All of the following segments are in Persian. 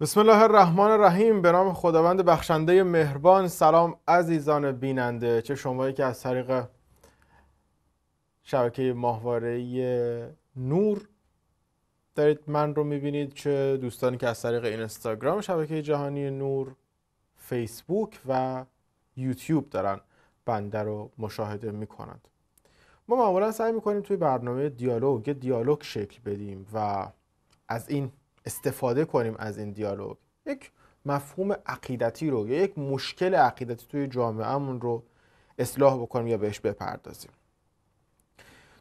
بسم الله الرحمن الرحیم به نام خداوند بخشنده مهربان سلام عزیزان بیننده چه شمایی که از طریق شبکه ماهواره نور دارید من رو میبینید چه دوستانی که از طریق اینستاگرام شبکه جهانی نور فیسبوک و یوتیوب دارن بنده رو مشاهده میکنند ما معمولا سعی میکنیم توی برنامه دیالوگ دیالوگ شکل بدیم و از این استفاده کنیم از این دیالوگ یک مفهوم عقیدتی رو یا یک مشکل عقیدتی توی جامعهمون رو اصلاح بکنیم یا بهش بپردازیم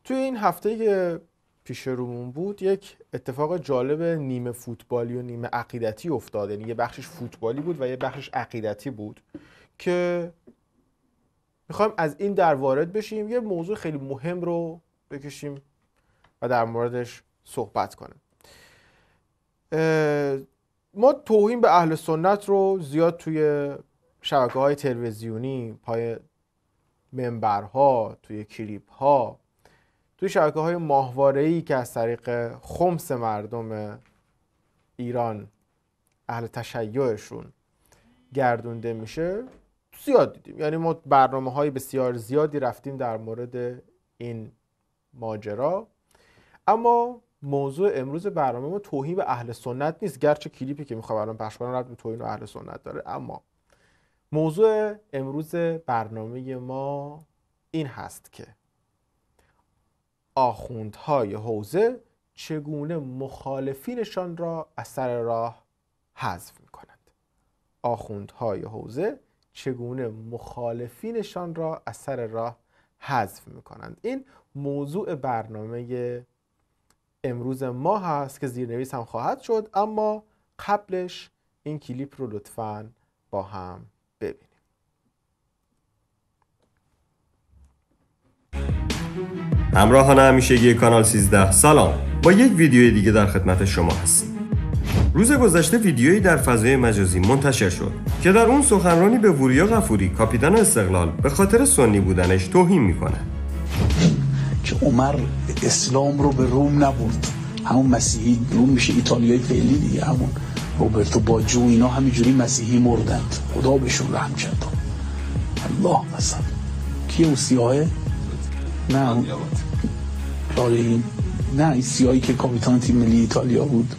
توی این هفته که پیش رومون بود یک اتفاق جالب نیمه فوتبالی و نیمه عقیدتی افتاد یعنی یه بخشش فوتبالی بود و یه بخشش عقیدتی بود که میخوایم از این در وارد بشیم یه موضوع خیلی مهم رو بکشیم و در موردش صحبت کنیم ما توهین به اهل سنت رو زیاد توی شبکه های تلویزیونی پای منبرها توی کلیپ ها توی شبکه های ماهواره ای که از طریق خمس مردم ایران اهل تشیعشون گردونده میشه زیاد دیدیم یعنی ما برنامه های بسیار زیادی رفتیم در مورد این ماجرا اما موضوع امروز برنامه ما توهین به اهل سنت نیست گرچه کلیپی که میخوام الان پخش کنم ربط به توهین اهل سنت داره اما موضوع امروز برنامه ما این هست که آخوندهای حوزه چگونه مخالفینشان را از سر راه حذف میکنند آخوندهای حوزه چگونه مخالفینشان را از سر راه حذف میکنند این موضوع برنامه امروز ما هست که زیرنویس هم خواهد شد اما قبلش این کلیپ رو لطفا با هم ببینیم همراهان همیشگی کانال 13 سلام با یک ویدیو دیگه در خدمت شما هستیم روز گذشته ویدیویی در فضای مجازی منتشر شد که در اون سخنرانی به وریا غفوری کاپیتان استقلال به خاطر سنی بودنش توهین میکنه عمر اسلام رو به روم نبرد همون مسیحی روم میشه ایتالیای فعلی دیگه همون روبرتو باجو اینا همینجوری مسیحی مردند خدا بهشون رحم کرد الله مثلا کی اون سیاهه؟ نه آره این نه این سیاهی که کاپیتان تیم ملی ایتالیا بود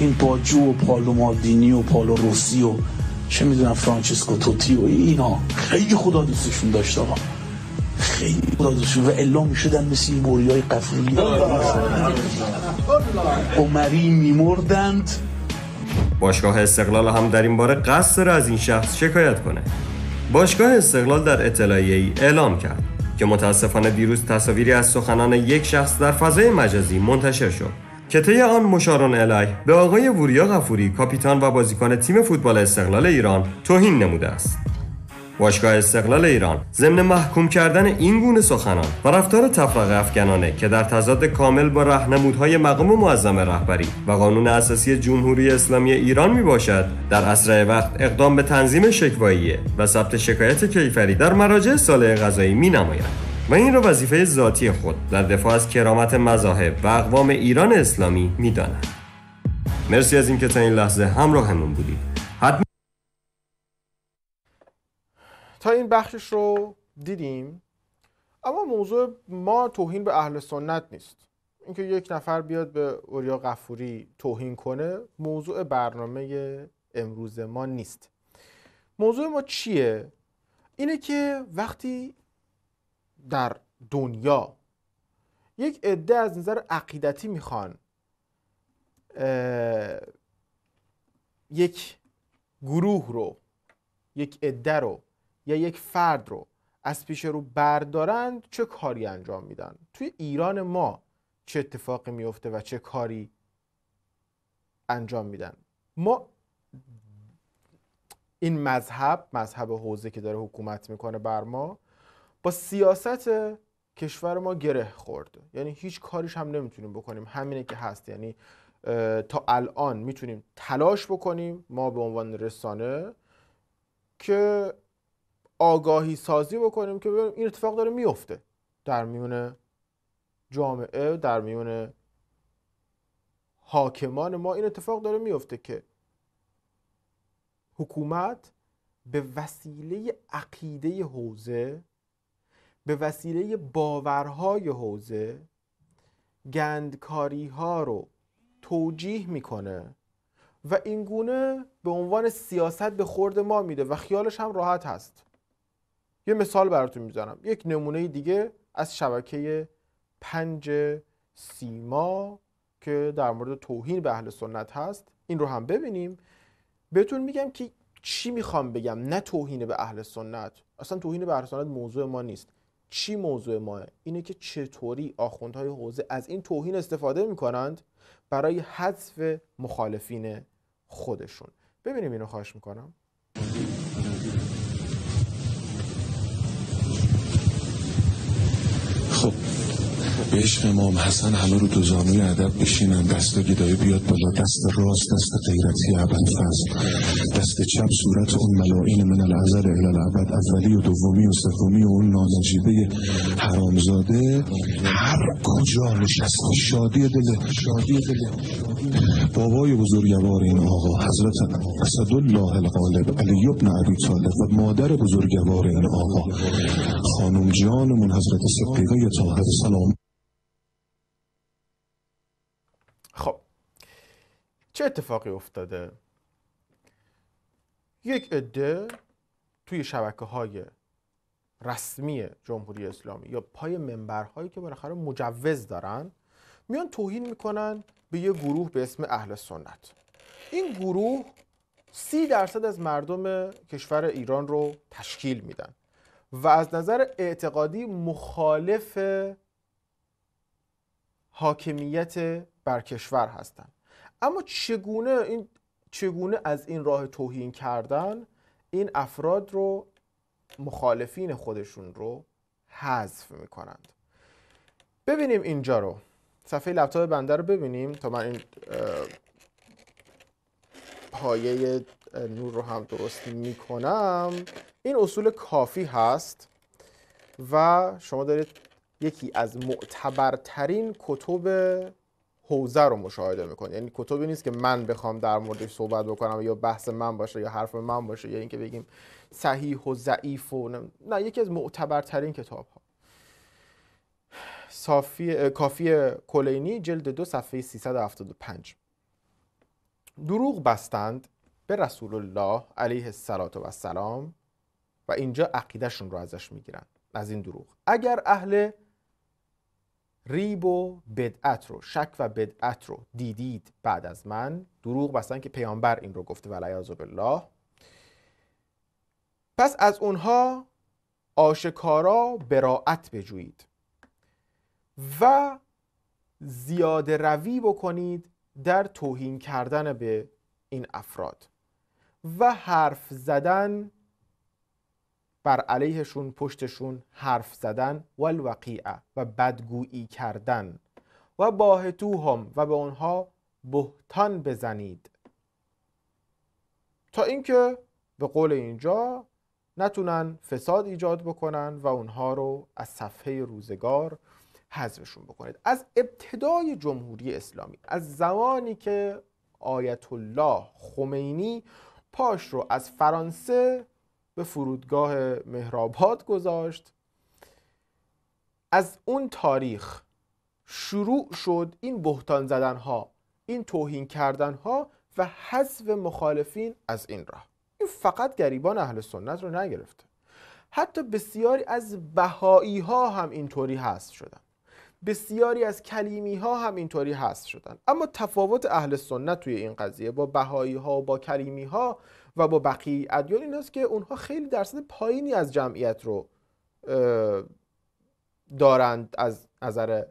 این باجو و پالو مالدینی و پالو روسی و چه میدونم فرانچسکو توتی و اینا خیلی خدا دوستشون داشت آقا خیلی و میشدن مثل عمری میمردند باشگاه استقلال هم در این باره قصد را از این شخص شکایت کنه باشگاه استقلال در اطلاعیه ای اعلام کرد که متاسفانه دیروز تصاویری از سخنان یک شخص در فضای مجازی منتشر شد که طی آن مشارون علی به آقای وریا غفوری کاپیتان و بازیکن تیم فوتبال استقلال ایران توهین نموده است باشگاه استقلال ایران ضمن محکوم کردن این گونه سخنان و رفتار تفرقه افکنانه که در تضاد کامل با رهنمودهای مقام معظم رهبری و قانون اساسی جمهوری اسلامی ایران می باشد در اسرع وقت اقدام به تنظیم شکوایی و ثبت شکایت کیفری در مراجع ساله غذایی می نماید. و این را وظیفه ذاتی خود در دفاع از کرامت مذاهب و اقوام ایران اسلامی میداند. مرسی از اینکه تا این لحظه همراهمون بودید تا این بخشش رو دیدیم اما موضوع ما توهین به اهل سنت نیست اینکه یک نفر بیاد به اوریا قفوری توهین کنه موضوع برنامه امروز ما نیست موضوع ما چیه اینه که وقتی در دنیا یک عده از نظر عقیدتی میخوان یک گروه رو یک عده رو یا یک فرد رو از پیش رو بردارند چه کاری انجام میدن توی ایران ما چه اتفاقی میفته و چه کاری انجام میدن ما این مذهب مذهب حوزه که داره حکومت میکنه بر ما با سیاست کشور ما گره خورده یعنی هیچ کاریش هم نمیتونیم بکنیم همینه که هست یعنی تا الان میتونیم تلاش بکنیم ما به عنوان رسانه که آگاهی سازی بکنیم که ببینیم این اتفاق داره میفته در میون جامعه در میون حاکمان ما این اتفاق داره میفته که حکومت به وسیله عقیده حوزه به وسیله باورهای حوزه گندکاری ها رو توجیه میکنه و اینگونه به عنوان سیاست به خورد ما میده و خیالش هم راحت هست یه مثال براتون میزنم یک نمونه دیگه از شبکه پنج سیما که در مورد توهین به اهل سنت هست این رو هم ببینیم بهتون میگم که چی میخوام بگم نه توهین به اهل سنت اصلا توهین به اهل سنت موضوع ما نیست چی موضوع ما اینه که چطوری آخوندهای حوزه از این توهین استفاده میکنند برای حذف مخالفین خودشون ببینیم اینو خواهش میکنم عشق امام حسن همه رو دو عدب ادب بشینن دست گدایی بیاد بالا دست راست دست غیرتی عبد فضل دست چپ صورت اون ملائین من العذر الی العبد اولی و دومی و سومی و اون نانجیبه حرامزاده هر کجا نشست شادی دل شادی دل بابای بزرگوار این آقا حضرت اسدالله الغالب علی ابن عبی طالب و مادر بزرگوار این آقا خانم جانمون حضرت صدیقه طاهر سلام چه اتفاقی افتاده یک عده توی شبکه های رسمی جمهوری اسلامی یا پای هایی که بالاخره مجوز دارن میان توهین میکنن به یه گروه به اسم اهل سنت این گروه سی درصد از مردم کشور ایران رو تشکیل میدن و از نظر اعتقادی مخالف حاکمیت بر کشور هستن اما چگونه این چگونه از این راه توهین کردن این افراد رو مخالفین خودشون رو حذف میکنند ببینیم اینجا رو صفحه لپتاپ بنده رو ببینیم تا من این پایه نور رو هم درست میکنم این اصول کافی هست و شما دارید یکی از معتبرترین کتب حوزه رو مشاهده میکنی. یعنی کتبی نیست که من بخوام در موردش صحبت بکنم یا بحث من باشه یا حرف من باشه یا اینکه بگیم صحیح و ضعیف و نه, نه یکی از معتبرترین کتاب ها صافی کافی کلینی جلد دو صفحه 375 دروغ بستند به رسول الله علیه السلام و اینجا عقیدهشون رو ازش میگیرن از این دروغ اگر اهل ریب و بدعت رو شک و بدعت رو دیدید بعد از من دروغ بستن که پیامبر این رو گفته ولی بالله پس از اونها آشکارا براعت بجویید و زیاده روی بکنید در توهین کردن به این افراد و حرف زدن بر علیهشون پشتشون حرف زدن و الوقیعه و بدگویی کردن و باهتوهم و به آنها بهتان بزنید تا اینکه به قول اینجا نتونن فساد ایجاد بکنن و اونها رو از صفحه روزگار حذفشون بکنید از ابتدای جمهوری اسلامی از زمانی که آیت الله خمینی پاش رو از فرانسه به فرودگاه مهرآباد گذاشت از اون تاریخ شروع شد این بهتان زدن ها این توهین کردن ها و حذف مخالفین از این راه این فقط گریبان اهل سنت رو نگرفته حتی بسیاری از بهایی ها هم اینطوری هست شدن بسیاری از کلیمی ها هم اینطوری هست شدن اما تفاوت اهل سنت توی این قضیه با بهایی ها و با کلیمی ها و با بقیه ادیان است که اونها خیلی درصد پایینی از جمعیت رو دارند از نظر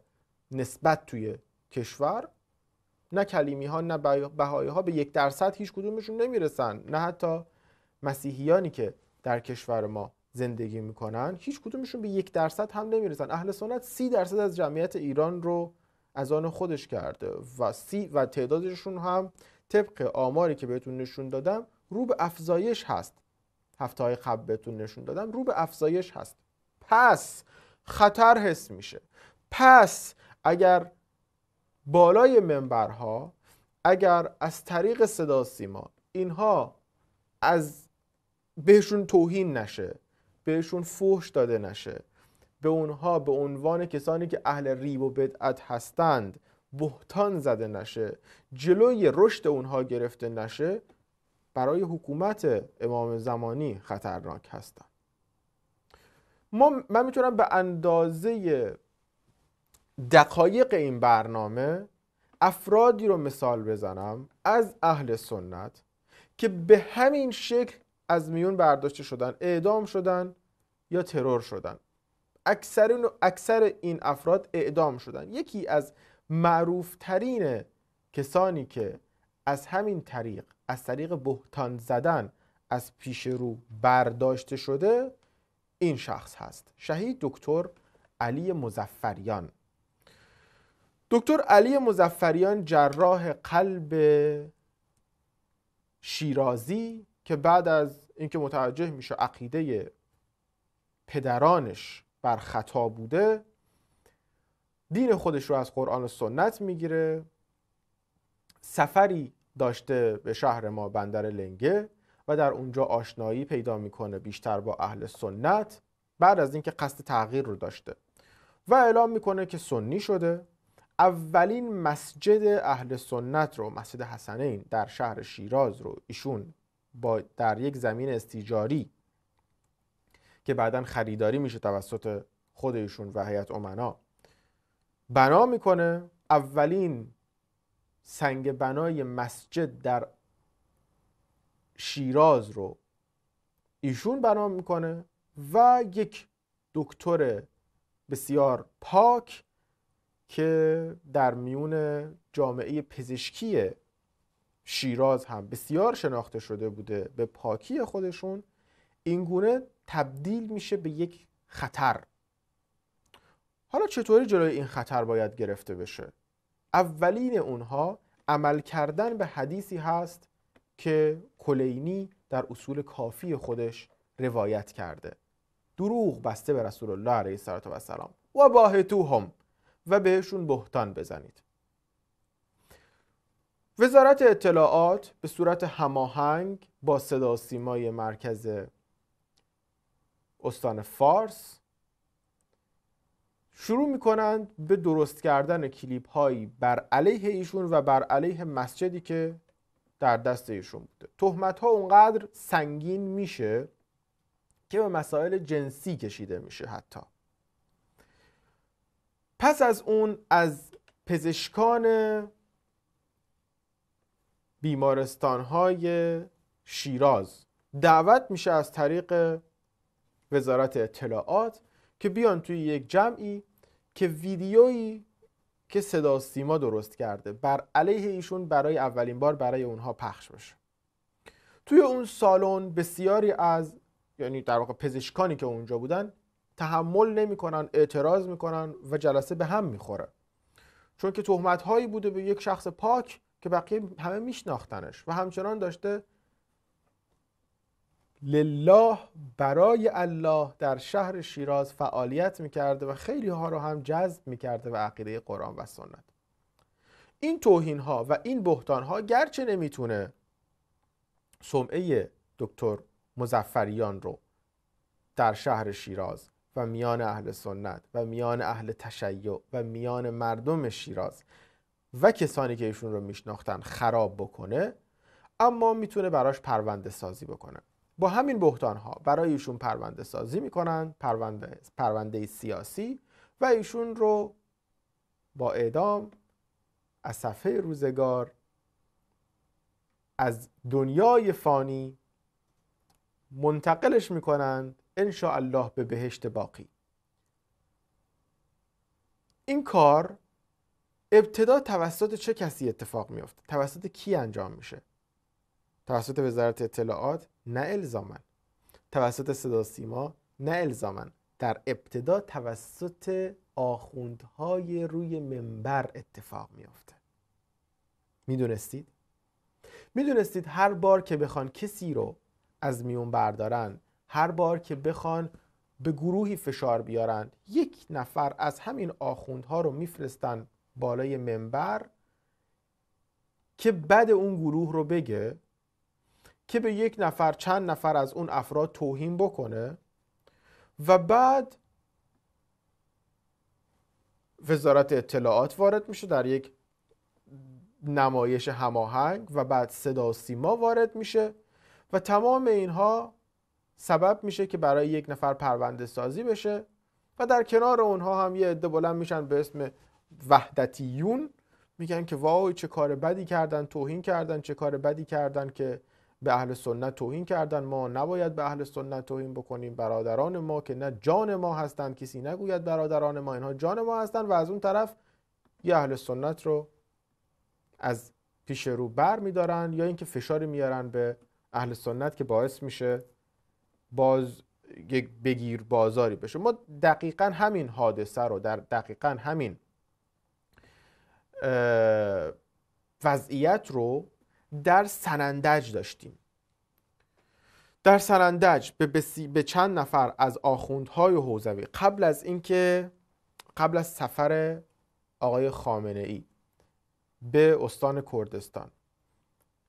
نسبت توی کشور نه کلیمی ها نه بهایی ها به یک درصد هیچ کدومشون نمیرسن نه حتی مسیحیانی که در کشور ما زندگی میکنن هیچ کدومشون به یک درصد هم نمیرسن اهل سنت سی درصد از جمعیت ایران رو از آن خودش کرده و سی و تعدادشون هم طبق آماری که بهتون نشون دادم رو به افزایش هست هفته های قبل بهتون نشون دادم رو به افزایش هست پس خطر حس میشه پس اگر بالای منبرها اگر از طریق صدا سیما اینها از بهشون توهین نشه بهشون فحش داده نشه به اونها به عنوان کسانی که اهل ریب و بدعت هستند بهتان زده نشه جلوی رشد اونها گرفته نشه برای حکومت امام زمانی خطرناک هستن ما من میتونم به اندازه دقایق این برنامه افرادی رو مثال بزنم از اهل سنت که به همین شکل از میون برداشته شدن اعدام شدن یا ترور شدن اکثر, اکثر این افراد اعدام شدن یکی از معروفترین کسانی که از همین طریق از طریق بهتان زدن از پیش رو برداشته شده این شخص هست شهید دکتر علی مزفریان دکتر علی مزفریان جراح قلب شیرازی که بعد از اینکه متوجه میشه عقیده پدرانش بر خطا بوده دین خودش رو از قرآن و سنت میگیره سفری داشته به شهر ما بندر لنگه و در اونجا آشنایی پیدا میکنه بیشتر با اهل سنت بعد از اینکه قصد تغییر رو داشته و اعلام میکنه که سنی شده اولین مسجد اهل سنت رو مسجد حسنین در شهر شیراز رو ایشون با در یک زمین استیجاری که بعدا خریداری میشه توسط خود ایشون و هیئت امنا بنا میکنه اولین سنگ بنای مسجد در شیراز رو ایشون بنا میکنه و یک دکتر بسیار پاک که در میون جامعه پزشکی شیراز هم بسیار شناخته شده بوده به پاکی خودشون اینگونه تبدیل میشه به یک خطر حالا چطوری جلوی این خطر باید گرفته بشه اولین اونها عمل کردن به حدیثی هست که کلینی در اصول کافی خودش روایت کرده دروغ بسته به رسول الله علیه و سلام و هم و بهشون بهتان بزنید وزارت اطلاعات به صورت هماهنگ با صدا سیمای مرکز استان فارس شروع میکنند به درست کردن کلیپ هایی بر علیه ایشون و بر علیه مسجدی که در دست ایشون بوده تهمت ها اونقدر سنگین میشه که به مسائل جنسی کشیده میشه حتی پس از اون از پزشکان بیمارستان های شیراز دعوت میشه از طریق وزارت اطلاعات که بیان توی یک جمعی که ویدیویی که صدا سیما درست کرده بر علیه ایشون برای اولین بار برای اونها پخش بشه توی اون سالن بسیاری از یعنی در واقع پزشکانی که اونجا بودن تحمل نمیکنن اعتراض میکنن و جلسه به هم میخوره چون که تهمت هایی بوده به یک شخص پاک که بقیه همه میشناختنش و همچنان داشته لله برای الله در شهر شیراز فعالیت میکرده و خیلی ها رو هم جذب میکرده و عقیده قرآن و سنت این توهین ها و این بهتان ها گرچه نمیتونه سمعه دکتر مزفریان رو در شهر شیراز و میان اهل سنت و میان اهل تشیع و میان مردم شیراز و کسانی که ایشون رو میشناختن خراب بکنه اما میتونه براش پرونده سازی بکنه با همین بحتان ها برای ایشون پرونده سازی میکنن پرونده, پرونده سیاسی و ایشون رو با اعدام از صفحه روزگار از دنیای فانی منتقلش میکنند ان الله به بهشت باقی این کار ابتدا توسط چه کسی اتفاق میفته توسط کی انجام میشه توسط وزارت اطلاعات نه الزامن توسط صدا سیما نه الزامن در ابتدا توسط آخوندهای روی منبر اتفاق میافته میدونستید؟ میدونستید هر بار که بخوان کسی رو از میون بردارن هر بار که بخوان به گروهی فشار بیارند یک نفر از همین آخوندها رو میفرستن بالای منبر که بد اون گروه رو بگه که به یک نفر چند نفر از اون افراد توهین بکنه و بعد وزارت اطلاعات وارد میشه در یک نمایش هماهنگ و بعد صدا سیما وارد میشه و تمام اینها سبب میشه که برای یک نفر پرونده سازی بشه و در کنار اونها هم یه عده بلند میشن به اسم وحدتیون میگن که وای چه کار بدی کردن توهین کردن چه کار بدی کردن که به اهل سنت توهین کردن ما نباید به اهل سنت توهین بکنیم برادران ما که نه جان ما هستند کسی نگوید برادران ما اینها جان ما هستند و از اون طرف یه اهل سنت رو از پیش رو بر میدارن یا اینکه فشاری میارن به اهل سنت که باعث میشه باز یک بگیر بازاری بشه ما دقیقا همین حادثه رو در دقیقا همین وضعیت رو در سنندج داشتیم در سنندج به, به چند نفر از آخوندهای حوزوی قبل از اینکه قبل از سفر آقای خامنه ای به استان کردستان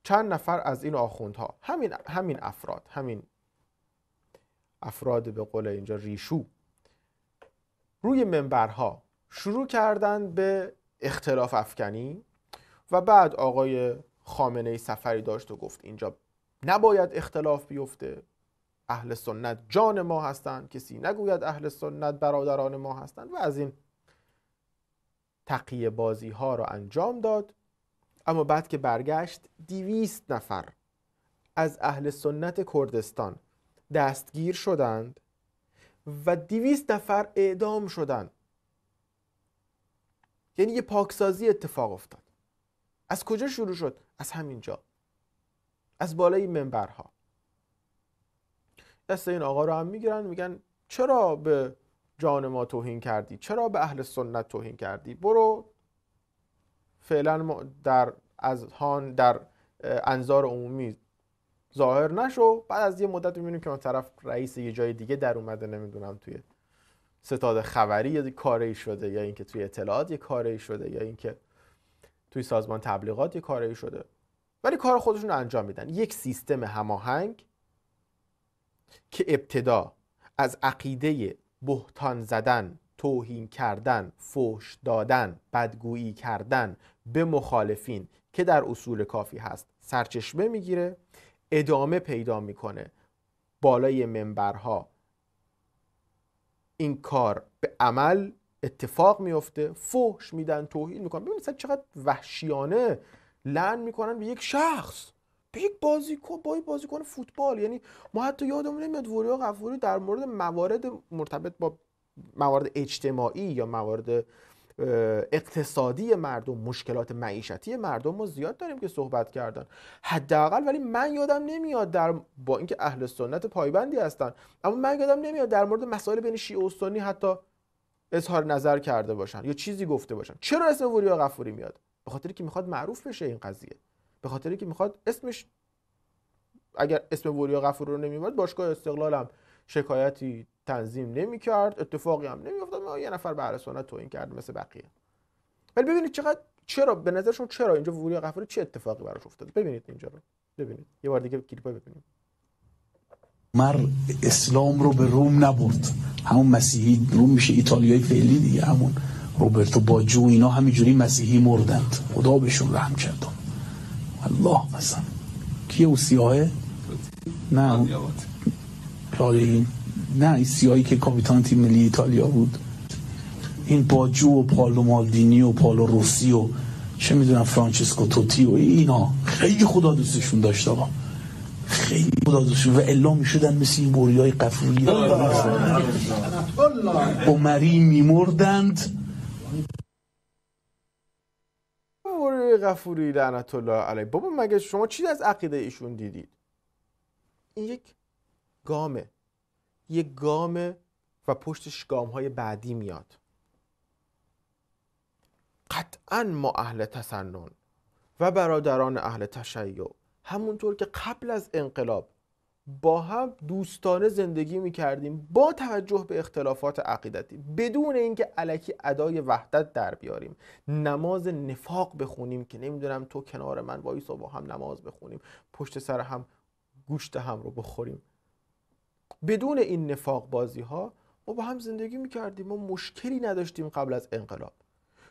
چند نفر از این آخوندها همین, همین افراد همین افراد به قول اینجا ریشو روی منبرها شروع کردند به اختلاف افکنی و بعد آقای خامنه سفری داشت و گفت اینجا نباید اختلاف بیفته اهل سنت جان ما هستند کسی نگوید اهل سنت برادران ما هستند و از این تقیه بازی ها را انجام داد اما بعد که برگشت دیویست نفر از اهل سنت کردستان دستگیر شدند و دیویست نفر اعدام شدند یعنی یه پاکسازی اتفاق افتاد از کجا شروع شد از همینجا از بالای منبرها دست این آقا رو هم میگیرن میگن چرا به جان ما توهین کردی چرا به اهل سنت توهین کردی برو فعلا در هان در انظار عمومی ظاهر نشو بعد از یه مدت میبینیم که اون طرف رئیس یه جای دیگه در اومده نمیدونم توی ستاد خبری یا کاری شده یا اینکه توی اطلاعات یه کاری شده یا اینکه توی سازمان تبلیغات یه کارایی شده ولی کار خودشون رو انجام میدن یک سیستم هماهنگ که ابتدا از عقیده بهتان زدن توهین کردن فوش دادن بدگویی کردن به مخالفین که در اصول کافی هست سرچشمه میگیره ادامه پیدا میکنه بالای منبرها این کار به عمل اتفاق میفته فحش میدن توهین میکنن ببینید اصلا چقدر وحشیانه لعن میکنن به یک شخص به یک بازیکن با بازیکن فوتبال یعنی ما حتی یادمون نمیاد وریا قفوری در مورد موارد مرتبط با موارد اجتماعی یا موارد اقتصادی مردم مشکلات معیشتی مردم ما زیاد داریم که صحبت کردن حداقل ولی من یادم نمیاد در با اینکه اهل سنت پایبندی هستن اما من یادم نمیاد در مورد مسائل بین شیعه و سنی حتی اظهار نظر کرده باشن یا چیزی گفته باشن چرا اسم وریا غفوری میاد به خاطری که میخواد معروف بشه این قضیه به خاطری که میخواد اسمش اگر اسم وریا غفوری رو نمیورد باشگاه استقلالم شکایتی تنظیم نمیکرد اتفاقی هم نمیافتاد ما یه نفر به رسانه تو این کرد مثل بقیه ولی ببینید چقدر چرا به نظر چرا اینجا وریا غفوری چه اتفاقی براش افتاد ببینید اینجا رو ببینید یه بار دیگه ببینید عمر اسلام رو به روم نبرد همون مسیحی روم میشه ایتالیای فعلی دیگه همون روبرتو باجو اینا همینجوری مسیحی مردند خدا بهشون رحم کرد الله مثلا کیه او سیاهه؟ نه این نه این سیاهی که کاپیتان تیم ملی ایتالیا بود این باجو و پالو مالدینی و پالو روسی و چه میدونم فرانچسکو توتی و اینا خیلی خدا دوستشون داشت آقا خیلی خدا و الا میشدن مثل این های قفوری عمری میمردند قفوری لعنت الله علیه بابا مگه شما چی از عقیده ایشون دیدید این یک گامه یک گامه و پشتش گام های بعدی میاد قطعا ما اهل تسنن و برادران اهل تشیع همونطور که قبل از انقلاب با هم دوستانه زندگی می کردیم با توجه به اختلافات عقیدتی بدون اینکه علکی ادای وحدت در بیاریم نماز نفاق بخونیم که نمیدونم تو کنار من و با هم نماز بخونیم پشت سر هم گوشت هم رو بخوریم بدون این نفاق بازی ها ما با هم زندگی می کردیم ما مشکلی نداشتیم قبل از انقلاب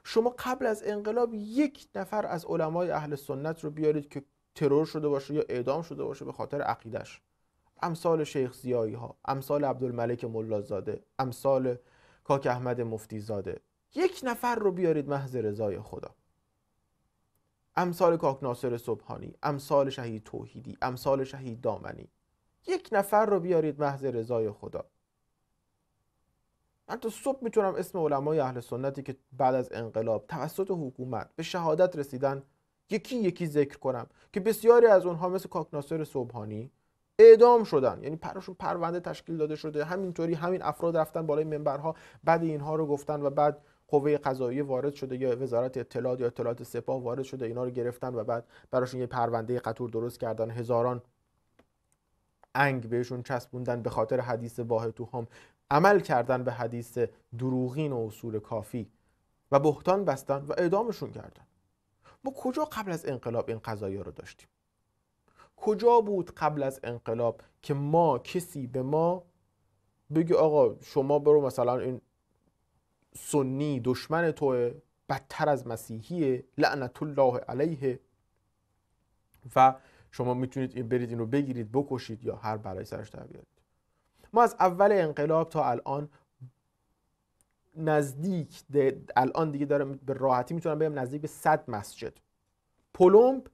شما قبل از انقلاب یک نفر از علمای اهل سنت رو بیارید که ترور شده باشه یا اعدام شده باشه به خاطر عقیدش امثال شیخ زیایی ها امثال عبدالملک ملازاده امثال کاک احمد مفتی زاده یک نفر رو بیارید محض رضای خدا امثال کاک ناصر صبحانی امثال شهید توحیدی امثال شهید دامنی یک نفر رو بیارید محض رضای خدا من تا صبح میتونم اسم علمای اهل سنتی که بعد از انقلاب توسط حکومت به شهادت رسیدن یکی یکی ذکر کنم که بسیاری از اونها مثل کاکناسر صبحانی اعدام شدن یعنی پرشون پرونده تشکیل داده شده همینطوری همین افراد رفتن بالای منبرها بعد اینها رو گفتن و بعد قوه قضایی وارد شده یا وزارت اطلاعات یا اطلاعات سپاه وارد شده اینا رو گرفتن و بعد براشون یه پرونده قطور درست کردن هزاران انگ بهشون چسبوندن به خاطر حدیث واه توهام عمل کردن به حدیث دروغین و اصول کافی و بهتان بستن و اعدامشون کردن ما کجا قبل از انقلاب این قضایی رو داشتیم کجا بود قبل از انقلاب که ما کسی به ما بگه آقا شما برو مثلا این سنی دشمن توه بدتر از مسیحیه لعنت الله علیه و شما میتونید برید این رو بگیرید بکشید یا هر برای سرش در بیارید ما از اول انقلاب تا الان نزدیک الان دیگه دارم به راحتی میتونم بگم نزدیک به 100 مسجد پلمب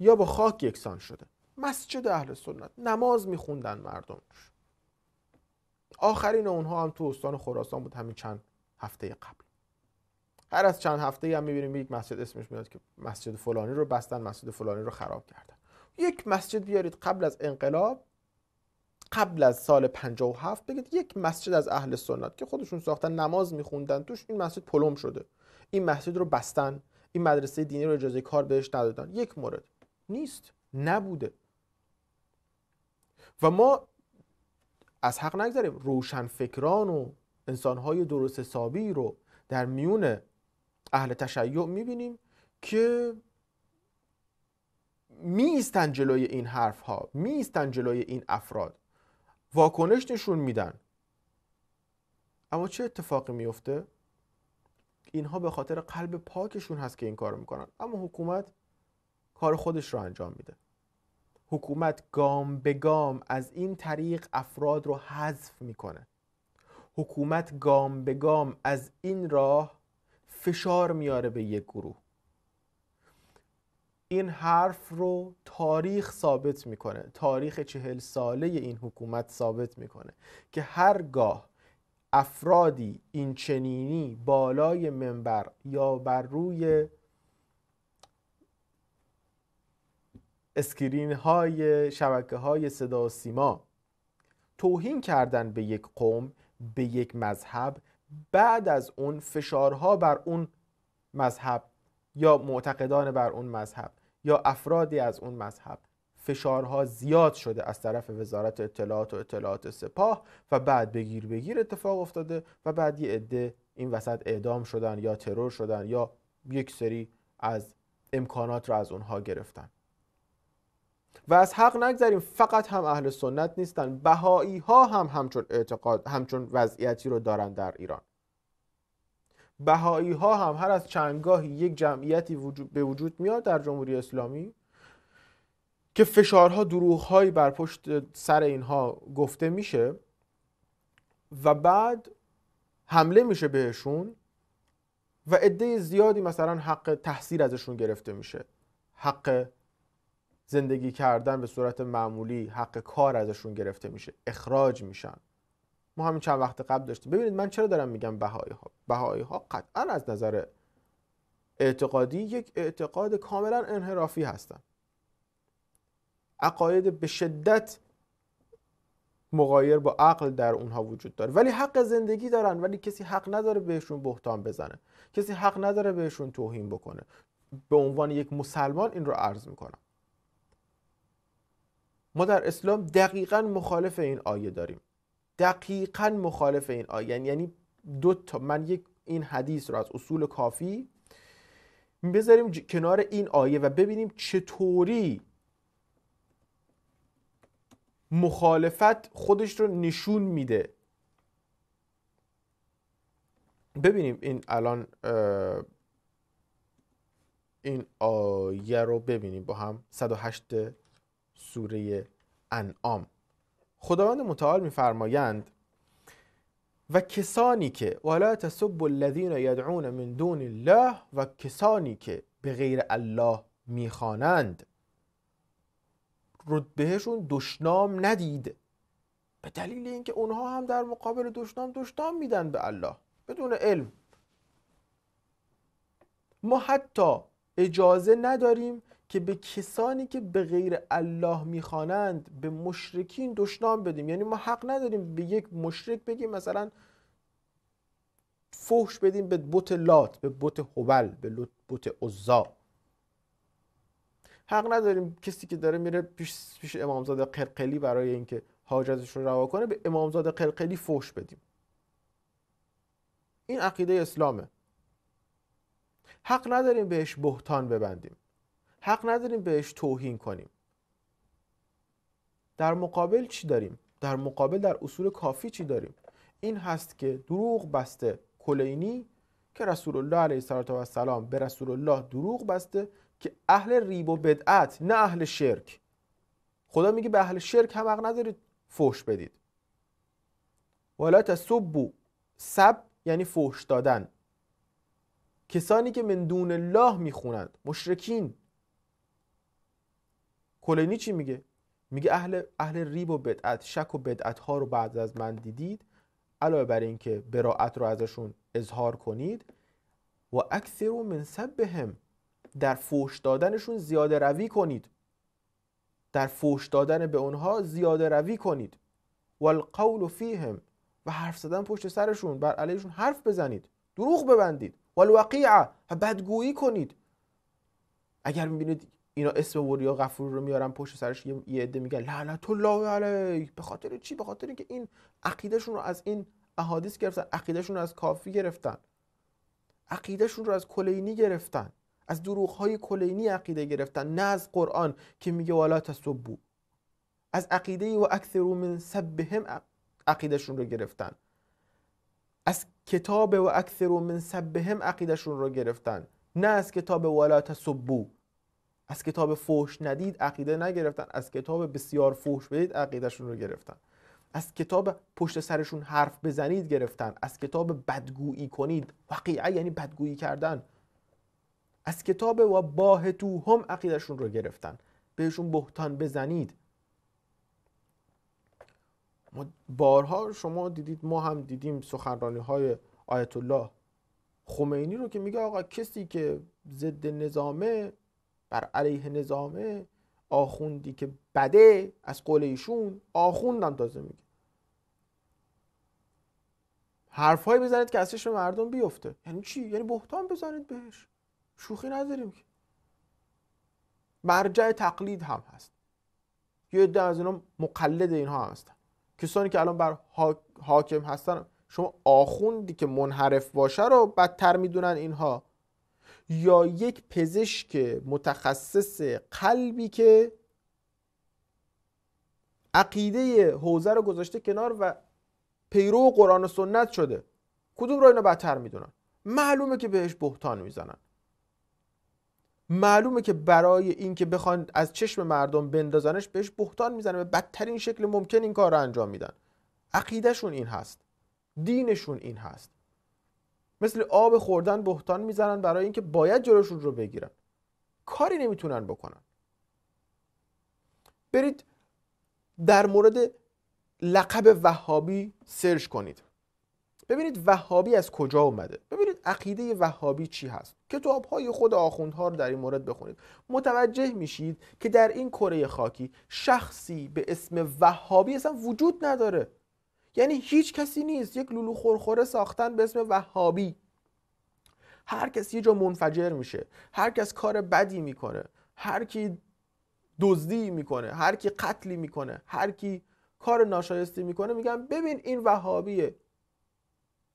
یا با خاک یکسان شده مسجد اهل سنت نماز میخوندن مردم آخرین اونها هم تو استان خراسان بود همین چند هفته قبل هر از چند هفته هم میبینیم یک مسجد اسمش میاد که مسجد فلانی رو بستن مسجد فلانی رو خراب کردن یک مسجد بیارید قبل از انقلاب قبل از سال 57 بگید یک مسجد از اهل سنت که خودشون ساختن نماز میخوندن توش این مسجد پلم شده این مسجد رو بستن این مدرسه دینی رو اجازه کار بهش ندادن یک مورد نیست نبوده و ما از حق نگذاریم روشنفکران و انسانهای درست حسابی رو در میون اهل تشیع میبینیم که میستن جلوی این حرف ها میستن جلوی این افراد واکنش نشون میدن اما چه اتفاقی میفته اینها به خاطر قلب پاکشون هست که این کارو میکنن اما حکومت کار خودش رو انجام میده حکومت گام به گام از این طریق افراد رو حذف میکنه حکومت گام به گام از این راه فشار میاره به یک گروه این حرف رو تاریخ ثابت میکنه تاریخ چهل ساله این حکومت ثابت میکنه که هرگاه افرادی این چنینی بالای منبر یا بر روی اسکرین های شبکه های صدا و سیما توهین کردن به یک قوم به یک مذهب بعد از اون فشارها بر اون مذهب یا معتقدان بر اون مذهب یا افرادی از اون مذهب فشارها زیاد شده از طرف وزارت اطلاعات و اطلاعات سپاه و بعد بگیر بگیر اتفاق افتاده و بعد یه عده این وسط اعدام شدن یا ترور شدن یا یک سری از امکانات رو از اونها گرفتن و از حق نگذریم فقط هم اهل سنت نیستن بهایی ها هم همچون اعتقاد همچون وضعیتی رو دارن در ایران بهایی ها هم هر از چندگاهی یک جمعیتی وجود به وجود میاد در جمهوری اسلامی که فشارها دروغهایی بر پشت سر اینها گفته میشه و بعد حمله میشه بهشون و عده زیادی مثلا حق تحصیل ازشون گرفته میشه حق زندگی کردن به صورت معمولی حق کار ازشون گرفته میشه اخراج میشن ما همین چند وقت قبل داشتیم ببینید من چرا دارم میگم بهایی ها بهایی ها قطعا از نظر اعتقادی یک اعتقاد کاملا انحرافی هستن عقاید به شدت مغایر با عقل در اونها وجود داره ولی حق زندگی دارن ولی کسی حق نداره بهشون بهتان بزنه کسی حق نداره بهشون توهین بکنه به عنوان یک مسلمان این رو عرض میکنم ما در اسلام دقیقا مخالف این آیه داریم دقیقا مخالف این آیه یعنی-, یعنی دو تا من یک این حدیث رو از اصول کافی بذاریم کنار این آیه و ببینیم چطوری مخالفت خودش رو نشون میده ببینیم این الان این آیه رو ببینیم با هم 108 سوره انعام خداوند متعال میفرمایند و کسانی که ولا تسب الذین یدعون من دون الله و کسانی که به غیر الله میخوانند رو بهشون دشنام ندید به دلیل اینکه اونها هم در مقابل دشنام دشنام میدن به الله بدون علم ما حتی اجازه نداریم که به کسانی که به غیر الله میخوانند به مشرکین دشنام بدیم یعنی ما حق نداریم به یک مشرک بگیم مثلا فحش بدیم به بت لات به بت هبل به بت عزا حق نداریم کسی که داره میره پیش, پیش امامزاده قرقلی برای اینکه حاجتش رو روا کنه به امامزاده قرقلی فحش بدیم این عقیده اسلامه حق نداریم بهش بهتان ببندیم حق نداریم بهش توهین کنیم در مقابل چی داریم در مقابل در اصول کافی چی داریم این هست که دروغ بسته کلینی که رسول الله علیه سلام به رسول الله دروغ بسته که اهل ریب و بدعت نه اهل شرک خدا میگه به اهل شرک هم حق ندارید فحش بدید ولا تسبو سب یعنی فحش دادن کسانی که من دون الله میخونند مشرکین کلینی چی میگه میگه اهل اهل ریب و بدعت شک و بدعت ها رو بعد از من دیدید علاوه بر اینکه براعت رو ازشون اظهار کنید و اکثر من سبهم در فوش دادنشون زیاده روی کنید در فوش دادن به اونها زیاده روی کنید و القول فیهم و حرف زدن پشت سرشون بر علیهشون حرف بزنید دروغ ببندید و الوقیعه و بدگویی کنید اگر میبینید اینا اسم وریا غفور رو میارن پشت سرش یه عده میگن لعنت الله علیه به خاطر چی به خاطر اینکه این عقیدهشون رو از این احادیث گرفتن عقیدهشون رو از کافی گرفتن عقیدهشون رو از کلینی گرفتن از های کلینی عقیده گرفتن نه از قرآن که میگه والا تسبو از عقیده و اکثر من سبهم عقیدهشون رو گرفتن از کتاب و اکثر من سبهم عقیدهشون رو گرفتن نه از کتاب والا تسبو از کتاب فوش ندید عقیده نگرفتن از کتاب بسیار فوش بدید عقیدهشون رو گرفتن از کتاب پشت سرشون حرف بزنید گرفتن از کتاب بدگویی کنید وقیعه یعنی بدگویی کردن از کتاب و تو هم عقیدهشون رو گرفتن بهشون بهتان بزنید بارها شما دیدید ما هم دیدیم سخنرانی های آیت الله خمینی رو که میگه آقا کسی که ضد نظامه بر علیه نظامه آخوندی که بده از قول ایشون آخوندم تازه میگه حرفهایی بزنید که از چشم مردم بیفته یعنی چی یعنی بهتان بزنید بهش شوخی نداریم که مرجع تقلید هم هست یه عده از اینا مقلد اینها هم هستن کسانی که الان بر حاکم هستن شما آخوندی که منحرف باشه رو بدتر میدونن اینها یا یک پزشک متخصص قلبی که عقیده حوزه رو گذاشته کنار و پیرو قرآن و سنت شده کدوم رو اینا بدتر میدونن معلومه که بهش بهتان میزنن معلومه که برای اینکه بخوان از چشم مردم بندازنش بهش بهتان میزنه به بدترین شکل ممکن این کار رو انجام میدن عقیدهشون این هست دینشون این هست مثل آب خوردن بهتان میزنن برای اینکه باید جلوشون رو بگیرن کاری نمیتونن بکنن برید در مورد لقب وهابی سرچ کنید ببینید وهابی از کجا اومده ببینید عقیده وهابی چی هست های خود آخوندها رو در این مورد بخونید متوجه میشید که در این کره خاکی شخصی به اسم وهابی اصلا وجود نداره یعنی هیچ کسی نیست یک لولو خورخوره ساختن به اسم وهابی هر کسی یه جا منفجر میشه هر کس کار بدی میکنه هر کی دزدی میکنه هر کی قتلی میکنه هر کی کار ناشایستی میکنه میگن ببین این وهابیه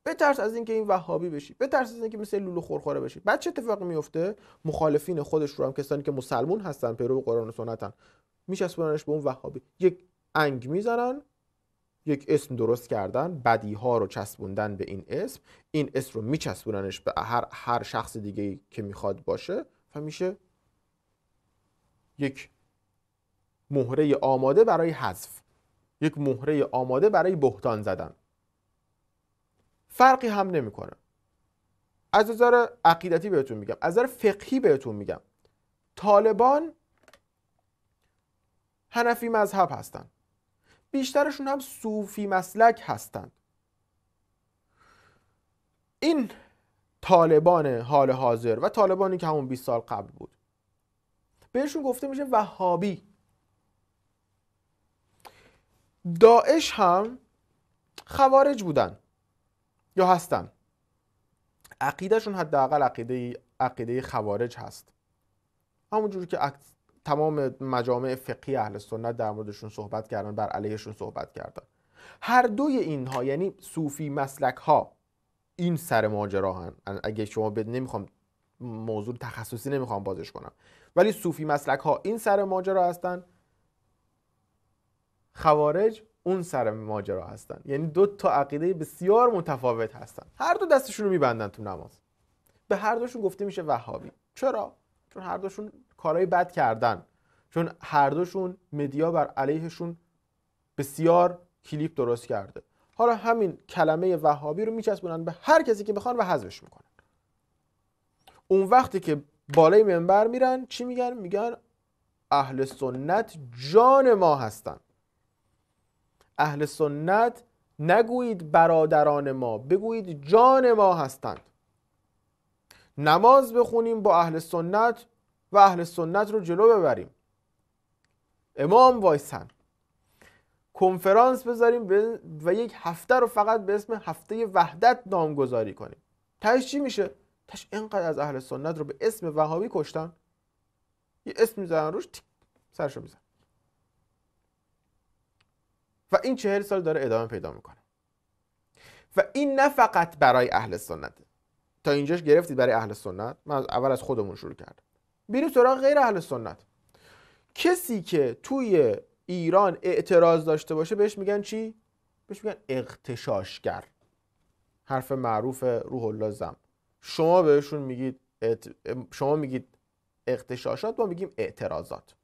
بترس از اینکه این وهابی بشی بترس از اینکه مثل لولو خورخوره بشی بعد چه اتفاقی میفته مخالفین خودش رو هم کسانی که مسلمون هستن پیرو قرآن و سنتن به اون وهابی یک انگ میزنن یک اسم درست کردن بدی ها رو چسبوندن به این اسم این اسم رو میچسبوننش به هر, هر شخص دیگه که میخواد باشه و میشه یک مهره آماده برای حذف یک مهره آماده برای بهتان زدن فرقی هم نمیکنه از نظر عقیدتی بهتون میگم از نظر فقهی بهتون میگم طالبان هنفی مذهب هستند بیشترشون هم صوفی مسلک هستند این طالبان حال حاضر و طالبانی که همون 20 سال قبل بود بهشون گفته میشه وهابی داعش هم خوارج بودن یا هستن عقیدهشون حداقل عقیده عقیده خوارج هست همونجوری که تمام مجامع فقهی اهل سنت در موردشون صحبت کردن بر علیهشون صحبت کردن هر دوی اینها یعنی صوفی مسلک ها این سر ماجرا هن اگه شما به نمیخوام موضوع تخصصی نمیخوام بازش کنم ولی صوفی مسلک ها این سر ماجرا هستن خوارج اون سر ماجرا هستن یعنی دو تا عقیده بسیار متفاوت هستن هر دو دستشون رو میبندن تو نماز به هر دوشون گفته میشه وهابی چرا چون هر دوشون کارهای بد کردن چون هر دوشون مدیا بر علیهشون بسیار کلیپ درست کرده حالا همین کلمه وهابی رو میچسبونن به هر کسی که بخوان و حذفش میکنن اون وقتی که بالای منبر میرن چی میگن میگن اهل سنت جان ما هستن اهل سنت نگویید برادران ما بگویید جان ما هستند نماز بخونیم با اهل سنت و اهل سنت رو جلو ببریم امام وایسن کنفرانس بذاریم و یک هفته رو فقط به اسم هفته وحدت نامگذاری کنیم تش چی میشه تش اینقدر از اهل سنت رو به اسم وهابی کشتن یه اسم میزنن روش سرشو میزن و این چهل سال داره ادامه پیدا میکنه و این نه فقط برای اهل سنت تا اینجاش گرفتید برای اهل سنت من اول از خودمون شروع کردم بریم سراغ غیر اهل سنت کسی که توی ایران اعتراض داشته باشه بهش میگن چی؟ بهش میگن اقتشاشگر حرف معروف روح الله زم شما بهشون میگید شما میگید اغتشاشات ما میگیم اعتراضات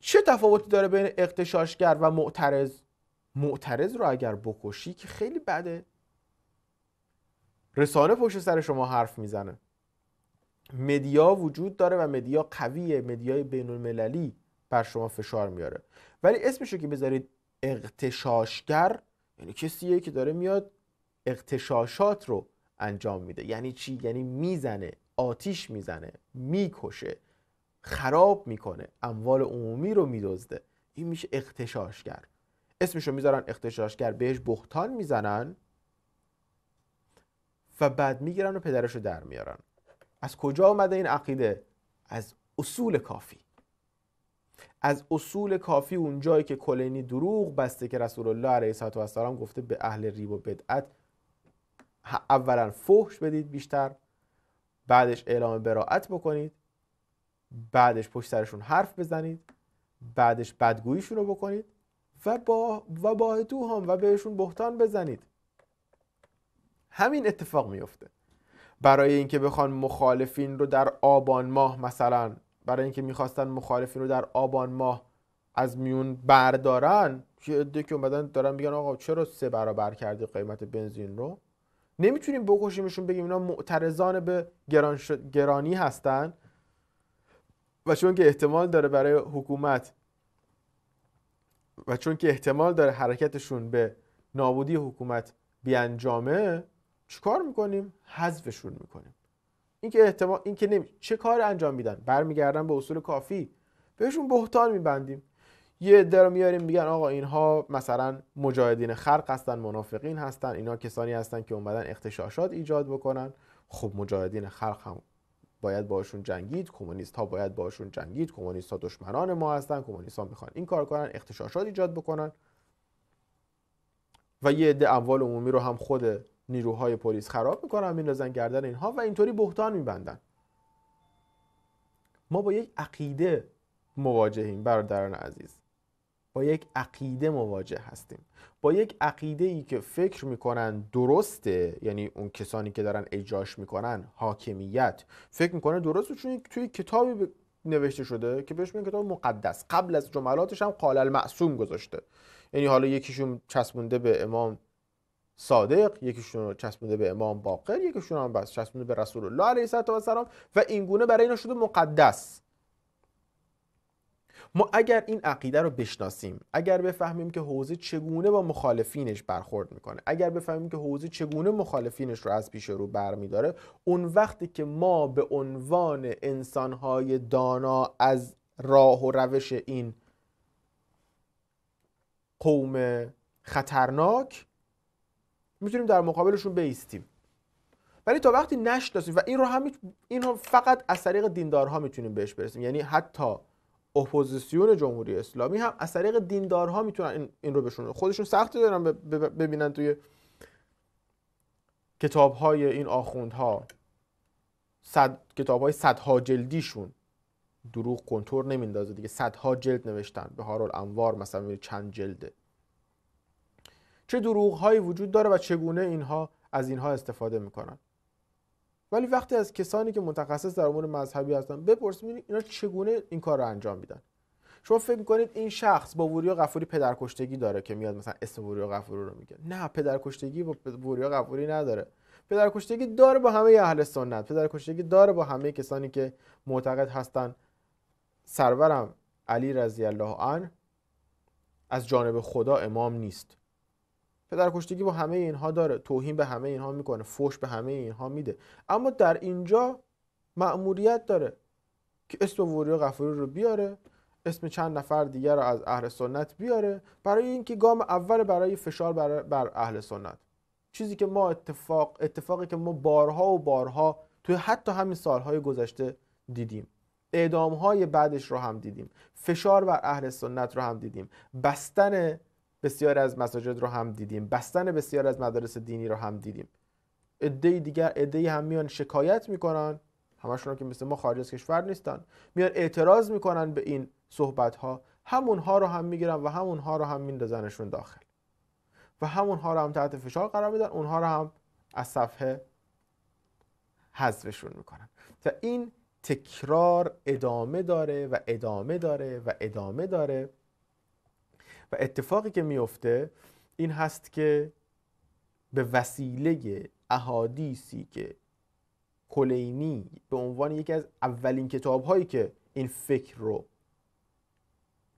چه تفاوتی داره بین اقتشاشگر و معترض معترض رو اگر بکشی که خیلی بده رسانه پشت سر شما حرف میزنه مدیا وجود داره و مدیا قویه مدیای بین المللی بر شما فشار میاره ولی اسمشو که بذارید اقتشاشگر یعنی کسیه که داره میاد اقتشاشات رو انجام میده یعنی چی یعنی میزنه آتیش میزنه میکشه خراب میکنه اموال عمومی رو میدزده این میشه اقتشاشگر اسمشو میذارن اقتشاشگر بهش بختان میزنن و بعد میگیرن و پدرش رو در میارن از کجا آمده این عقیده از اصول کافی از اصول کافی اون که کلینی دروغ بسته که رسول الله علیه و السلام گفته به اهل ریب و بدعت اولا فحش بدید بیشتر بعدش اعلام براعت بکنید بعدش پشت سرشون حرف بزنید بعدش بدگوییشون رو بکنید و با و با هم و بهشون بهتان بزنید همین اتفاق میفته برای اینکه بخوان مخالفین رو در آبان ماه مثلا برای اینکه میخواستن مخالفین رو در آبان ماه از میون بردارن یه عده که اومدن دارن میگن آقا چرا سه برابر کردی قیمت بنزین رو نمیتونیم بکشیمشون بگیم اینا معترضان به گران گرانی هستن و چون که احتمال داره برای حکومت و چون که احتمال داره حرکتشون به نابودی حکومت بیانجامه چیکار میکنیم حذفشون میکنیم اینکه احتمال اینکه نمی... چه کار انجام میدن برمیگردن به اصول کافی بهشون بهتان میبندیم یه عده رو میاریم میگن آقا اینها مثلا مجاهدین خرق هستن منافقین هستن اینا کسانی هستن که اومدن اختشاشات ایجاد بکنن خب مجاهدین خلق هم باید باشون جنگید کمونیست ها باید باشون جنگید کمونیست ها دشمنان ما هستن کمونیست ها میخوان این کار کنن اختشاشات ایجاد بکنن و یه عده اموال عمومی رو هم خود نیروهای پلیس خراب میکنن میندازن گردن اینها و اینطوری بهتان میبندن ما با یک عقیده مواجهیم برادران عزیز با یک عقیده مواجه هستیم با یک عقیده ای که فکر میکنن درسته یعنی اون کسانی که دارن اجاش میکنن حاکمیت فکر میکنه درسته چون توی کتابی نوشته شده که بهش میگن کتاب مقدس قبل از جملاتش هم قال المعصوم گذاشته یعنی حالا یکیشون چسبونده به امام صادق یکیشون رو به امام باقر یکیشون هم بس چسبونده به رسول الله علیه و سلام و این گونه برای اینا شده مقدس ما اگر این عقیده رو بشناسیم اگر بفهمیم که حوزه چگونه با مخالفینش برخورد میکنه اگر بفهمیم که حوزه چگونه مخالفینش رو از پیش رو برمیداره اون وقتی که ما به عنوان انسانهای دانا از راه و روش این قوم خطرناک میتونیم در مقابلشون بیستیم ولی تا وقتی نشناسیم و این رو هم این فقط از طریق دیندارها میتونیم بهش برسیم یعنی حتی اپوزیسیون جمهوری اسلامی هم از طریق دیندارها میتونن این رو بشون خودشون سختی دارن ببینن توی کتاب های این آخوندها صد... کتاب های صدها جلدیشون دروغ کنتور نمیندازه دیگه صدها جلد نوشتن به هارول انوار مثلا چند جلده چه دروغ هایی وجود داره و چگونه اینها از اینها استفاده میکنن ولی وقتی از کسانی که متخصص در امور مذهبی هستن بپرسید اینا چگونه این کار رو انجام میدن شما فکر میکنید این شخص با وریا غفوری پدرکشتگی داره که میاد مثلا اسم وریا غفوری رو میگه نه پدرکشتگی با وریا غفوری نداره پدرکشتگی داره با همه اهل سنت پدرکشتگی داره با همه کسانی که معتقد هستن سرورم علی رضی الله عنه از جانب خدا امام نیست پدرکشتگی با همه اینها داره توهین به همه اینها میکنه فوش به همه اینها میده اما در اینجا مأموریت داره که اسم وری غفوری رو بیاره اسم چند نفر دیگر رو از اهل سنت بیاره برای اینکه گام اول برای فشار بر, اهل سنت چیزی که ما اتفاق اتفاقی که ما بارها و بارها توی حتی همین سالهای گذشته دیدیم اعدام های بعدش رو هم دیدیم فشار بر اهل سنت رو هم دیدیم بستن بسیار از مساجد رو هم دیدیم بستن بسیار از مدارس دینی رو هم دیدیم عده دیگر عده هم میان شکایت میکنن همشون که مثل ما خارج از کشور نیستن میان اعتراض میکنن به این صحبت ها همونها رو هم میگیرن و همونها رو هم میندازنشون داخل و همونها رو هم تحت فشار قرار میدن اونها رو هم از صفحه حذفشون میکنن و این تکرار ادامه داره و ادامه داره و ادامه داره و اتفاقی که میفته این هست که به وسیله احادیثی که کلینی به عنوان یکی از اولین کتاب هایی که این فکر رو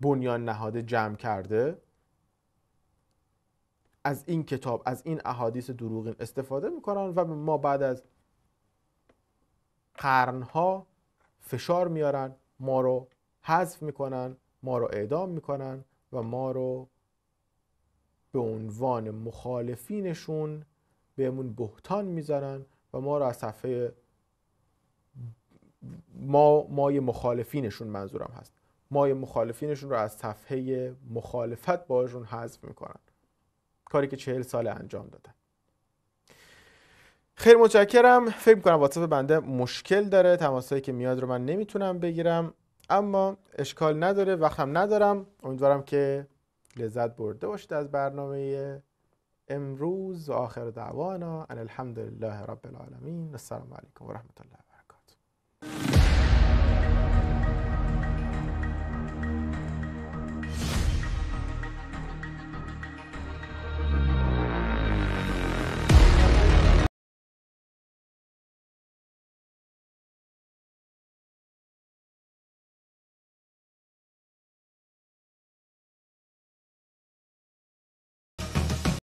بنیان نهاده جمع کرده از این کتاب از این احادیث دروغین استفاده میکنن و ما بعد از قرنها فشار میارن ما رو حذف میکنن ما رو اعدام میکنن و ما رو به عنوان مخالفینشون بهمون بهتان میذارن و ما رو از صفحه ما مای مخالفینشون منظورم هست مای مخالفینشون رو از صفحه مخالفت باشون حذف میکنن کاری که چهل سال انجام دادن خیلی متشکرم فکر میکنم واتساپ بنده مشکل داره تماسایی که میاد رو من نمیتونم بگیرم اما اشکال نداره هم ندارم امیدوارم که لذت برده باشید از برنامه امروز و آخر دعوانا ان الحمد لله رب العالمین السلام علیکم و رحمت الله